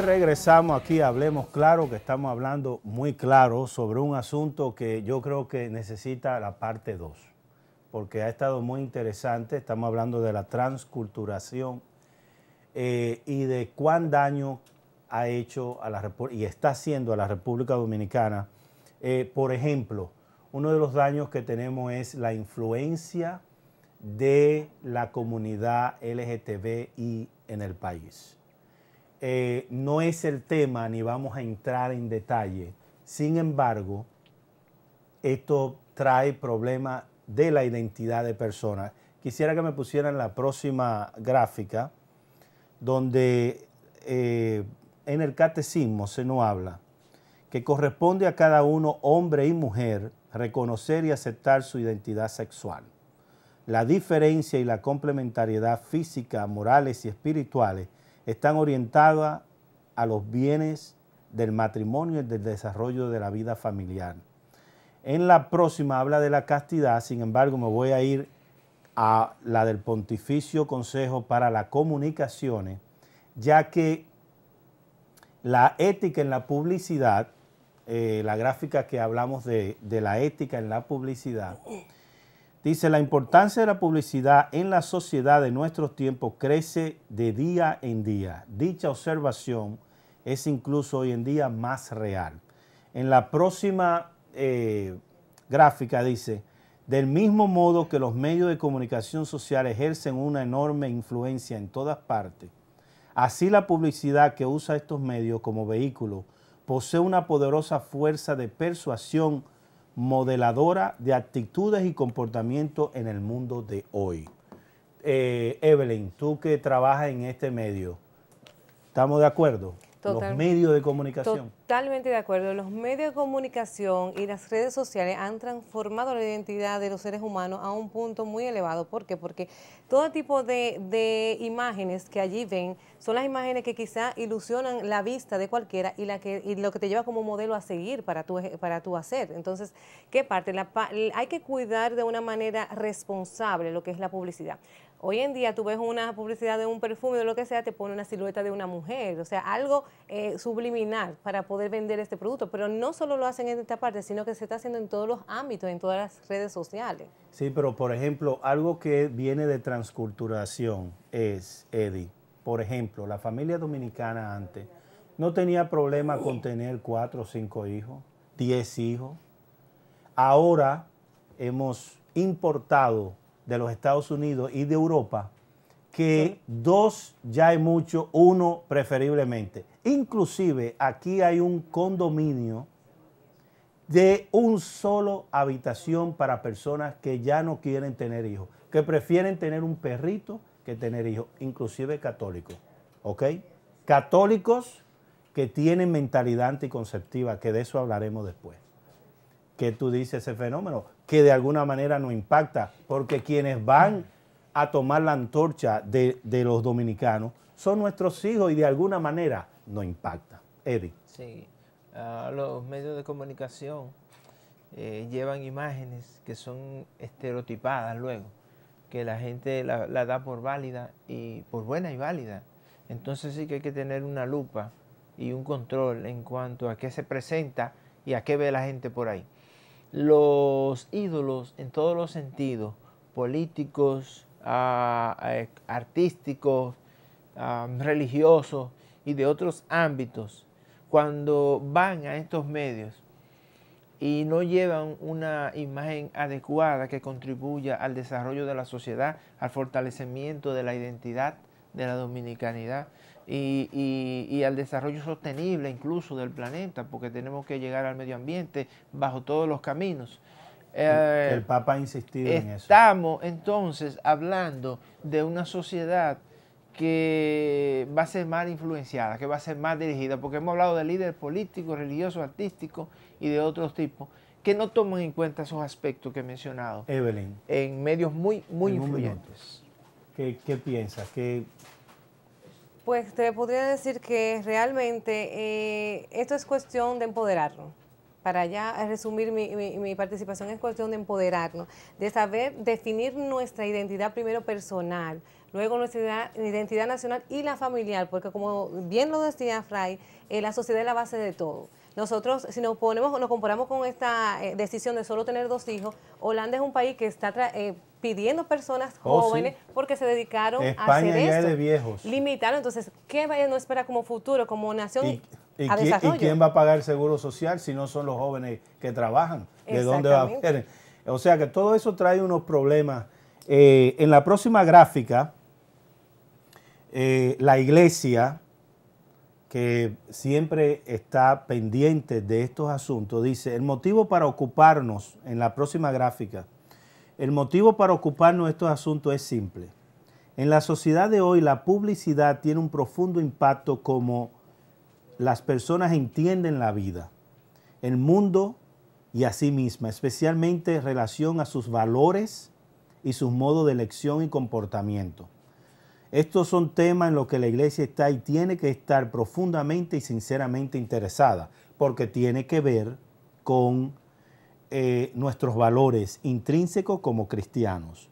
regresamos aquí, hablemos claro, que estamos hablando muy claro sobre un asunto que yo creo que necesita la parte 2, porque ha estado muy interesante, estamos hablando de la transculturación eh, y de cuán daño ha hecho a la y está haciendo a la República Dominicana. Eh, por ejemplo, uno de los daños que tenemos es la influencia de la comunidad LGTBI en el país. Eh, no es el tema ni vamos a entrar en detalle. Sin embargo, esto trae problemas de la identidad de personas. Quisiera que me pusieran la próxima gráfica donde eh, en el catecismo se nos habla que corresponde a cada uno, hombre y mujer, reconocer y aceptar su identidad sexual. La diferencia y la complementariedad física, morales y espirituales están orientadas a los bienes del matrimonio y del desarrollo de la vida familiar. En la próxima habla de la castidad, sin embargo me voy a ir a la del Pontificio Consejo para las Comunicaciones, ya que la ética en la publicidad, eh, la gráfica que hablamos de, de la ética en la publicidad, Dice, la importancia de la publicidad en la sociedad de nuestros tiempos crece de día en día. Dicha observación es incluso hoy en día más real. En la próxima eh, gráfica dice, del mismo modo que los medios de comunicación social ejercen una enorme influencia en todas partes, así la publicidad que usa estos medios como vehículo posee una poderosa fuerza de persuasión modeladora de actitudes y comportamientos en el mundo de hoy. Eh, Evelyn, tú que trabajas en este medio, ¿estamos de acuerdo? los medios de comunicación. Totalmente de acuerdo. Los medios de comunicación y las redes sociales han transformado la identidad de los seres humanos a un punto muy elevado. ¿Por qué? Porque todo tipo de, imágenes que allí ven son las imágenes que quizá ilusionan la vista de cualquiera y, la que, lo que te lleva como modelo a seguir para tu, para tu hacer. Entonces, ¿qué parte? La, hay que cuidar de una manera responsable lo que es la publicidad. Hoy en día tú ves una publicidad de un perfume o lo que sea, te pone una silueta de una mujer, o sea, algo eh, subliminal para poder vender este producto. Pero no solo lo hacen en esta parte, sino que se está haciendo en todos los ámbitos, en todas las redes sociales. Sí, pero por ejemplo, algo que viene de transculturación es, Eddie, por ejemplo, la familia dominicana antes no tenía problema con tener cuatro o cinco hijos, diez hijos. Ahora hemos importado de los Estados Unidos y de Europa, que dos ya hay mucho, uno preferiblemente. Inclusive aquí hay un condominio de un solo habitación para personas que ya no quieren tener hijos, que prefieren tener un perrito que tener hijos, inclusive católicos, ¿ok? Católicos que tienen mentalidad anticonceptiva, que de eso hablaremos después que tú dices ese fenómeno, que de alguna manera no impacta, porque quienes van a tomar la antorcha de, los dominicanos son nuestros hijos y de alguna manera no impacta. Eddie. Sí, ah, los medios de comunicación eh, llevan imágenes que son estereotipadas luego, que la gente la, la, da por válida y por buena y válida. Entonces sí que hay que tener una lupa y un control en cuanto a qué se presenta y a qué ve la gente por ahí los ídolos en todos los sentidos, políticos, ah, eh, artísticos, ah, religiosos y de otros ámbitos, cuando van a estos medios y no llevan una imagen adecuada que contribuya al desarrollo de la sociedad, al fortalecimiento de la identidad de la dominicanidad y, al desarrollo sostenible incluso del planeta, porque tenemos que llegar al medio ambiente bajo todos los caminos. el eh, Papa ha insistido en eso. Estamos entonces hablando de una sociedad que va a ser más influenciada, que va a ser más dirigida, porque hemos hablado de líderes políticos, religiosos, artísticos y de otros tipos que no toman en cuenta esos aspectos que he mencionado. Evelyn. En medios muy, muy influyentes. ¿Qué, qué piensas? Pues te podría decir que realmente eh, esto es cuestión de empoderarlo para ya resumir mi, participación, es cuestión de empoderarnos, de saber definir nuestra identidad primero personal, luego nuestra identidad nacional y la familiar, porque como bien lo decía Fray, eh, la sociedad es la base de todo. Nosotros, si nos ponemos, nos comparamos con esta eh, decisión de solo tener dos hijos, Holanda es un país que está eh, pidiendo personas oh, jóvenes porque se dedicaron a hacer viejos. Limitaron, entonces, ¿qué vaya no espera como futuro, como nación? ¿Y, quién, va a pagar el seguro social si no son los jóvenes que trabajan? ¿De dónde va a haber? O sea que todo eso trae unos problemas. Eh, en la próxima gráfica, eh, la iglesia, que siempre está pendiente de estos asuntos, dice, el motivo para ocuparnos, en la próxima gráfica, el motivo para ocuparnos de estos asuntos es simple. En la sociedad de hoy, la publicidad tiene un profundo impacto como las personas entienden la vida, el mundo y a sí misma, especialmente en relación a sus valores y sus modos de elección y comportamiento. Estos son temas en los que la iglesia está y tiene que estar profundamente y sinceramente interesada, porque tiene que ver con eh, nuestros valores intrínsecos como cristianos.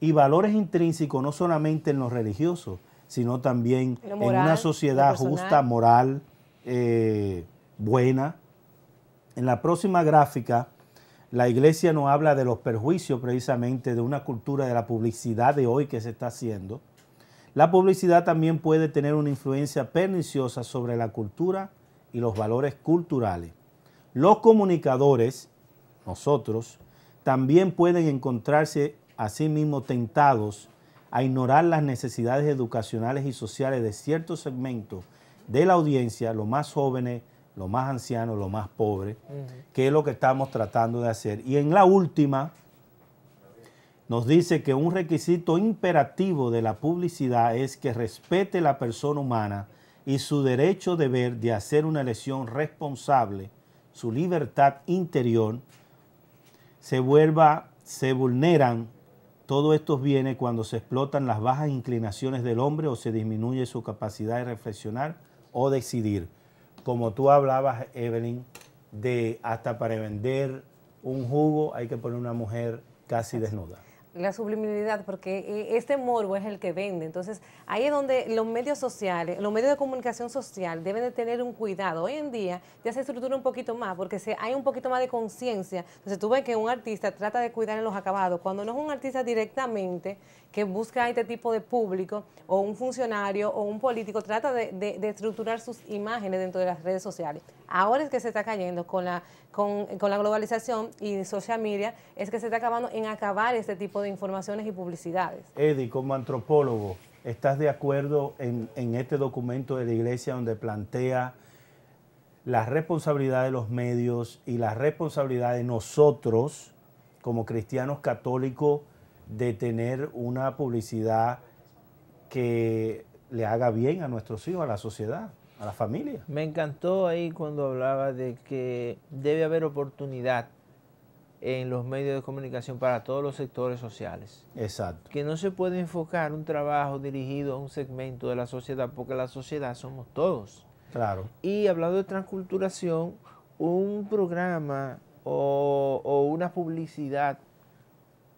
Y valores intrínsecos no solamente en los religiosos, sino también en una sociedad justa, moral, eh, buena. En la próxima gráfica, la iglesia no habla de los perjuicios precisamente de una cultura de la publicidad de hoy que se está haciendo. La publicidad también puede tener una influencia perniciosa sobre la cultura y los valores culturales. Los comunicadores, nosotros, también pueden encontrarse a sí mismos tentados a ignorar las necesidades educacionales y sociales de ciertos segmentos de la audiencia, los más jóvenes, los más ancianos, los más pobres, que es lo que estamos tratando de hacer. Y en la última, nos dice que un requisito imperativo de la publicidad es que respete la persona humana y su derecho ver, de hacer una elección responsable, su libertad interior, se vuelva, se vulneran todos estos bienes cuando se explotan las bajas inclinaciones del hombre o se disminuye su capacidad de reflexionar o decidir. Como tú hablabas, Evelyn, de hasta para vender un jugo hay que poner una mujer casi desnuda la subliminalidad, porque eh, este morbo es el que vende. Entonces, ahí es donde los medios sociales, los medios de comunicación social deben de tener un cuidado. Hoy en día ya se estructura un poquito más, porque si hay un poquito más de conciencia. Entonces, tú ves que un artista trata de cuidar en los acabados, cuando no es un artista directamente que busca este tipo de público, o un funcionario, o un político, trata de, estructurar sus imágenes dentro de las redes sociales. Ahora es que se está cayendo con la, con la globalización y social media, es que se está acabando en acabar este tipo de de informaciones y publicidades. Eddie, como antropólogo, ¿estás de acuerdo en, en este documento de la Iglesia donde plantea la responsabilidad de los medios y la responsabilidad de nosotros como cristianos católicos de tener una publicidad que le haga bien a nuestros hijos, a la sociedad, a la familia. Me encantó ahí cuando hablaba de que debe haber oportunidad en los medios de comunicación para todos los sectores sociales. Exacto. Que no se puede enfocar un trabajo dirigido a un segmento de la sociedad, porque la sociedad somos todos. Claro. Y hablando de transculturación, un programa o, una publicidad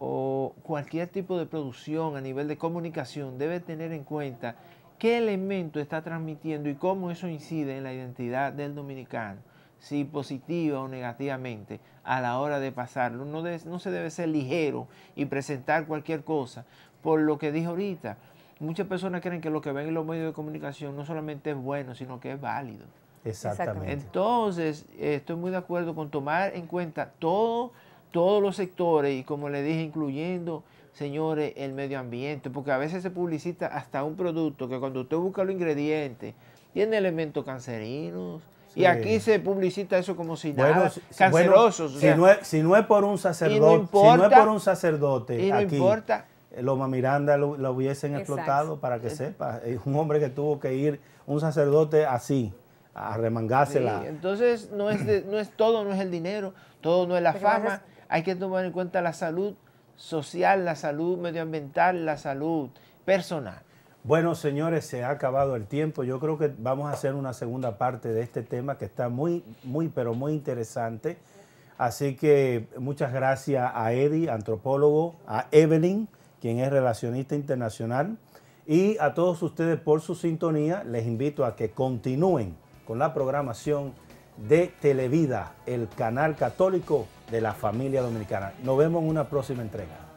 o cualquier tipo de producción a nivel de comunicación debe tener en cuenta qué elemento está transmitiendo y cómo eso incide en la identidad del dominicano, si positiva o negativamente a la hora de pasarlo. No, de, no se debe ser ligero y presentar cualquier cosa. Por lo que dije ahorita, muchas personas creen que lo que ven en los medios de comunicación no solamente es bueno, sino que es válido. Exactamente. Entonces, estoy muy de acuerdo con tomar en cuenta todo, todos los sectores y como le dije, incluyendo, señores, el medio ambiente, porque a veces se publicita hasta un producto que cuando usted busca los ingredientes, tiene elementos cancerinos, y aquí se publicita eso como si nada, cancerosos. si, no es, si, no es, por un sacerdote, si no es por un sacerdote, aquí, eh, Loma Miranda lo, hubiesen explotado para que sepa. Es eh, un hombre que tuvo que ir, un sacerdote así, a remangársela. entonces, no es, no es todo, no es el dinero, todo no es la fama. Hay que tomar en cuenta la salud social, la salud medioambiental, la salud personal. Bueno, señores, se ha acabado el tiempo. Yo creo que vamos a hacer una segunda parte de este tema que está muy, muy, pero muy interesante. Así que muchas gracias a Eddie, antropólogo, a Evelyn, quien es relacionista internacional, y a todos ustedes por su sintonía. Les invito a que continúen con la programación de Televida, el canal católico de la familia dominicana. Nos vemos en una próxima entrega.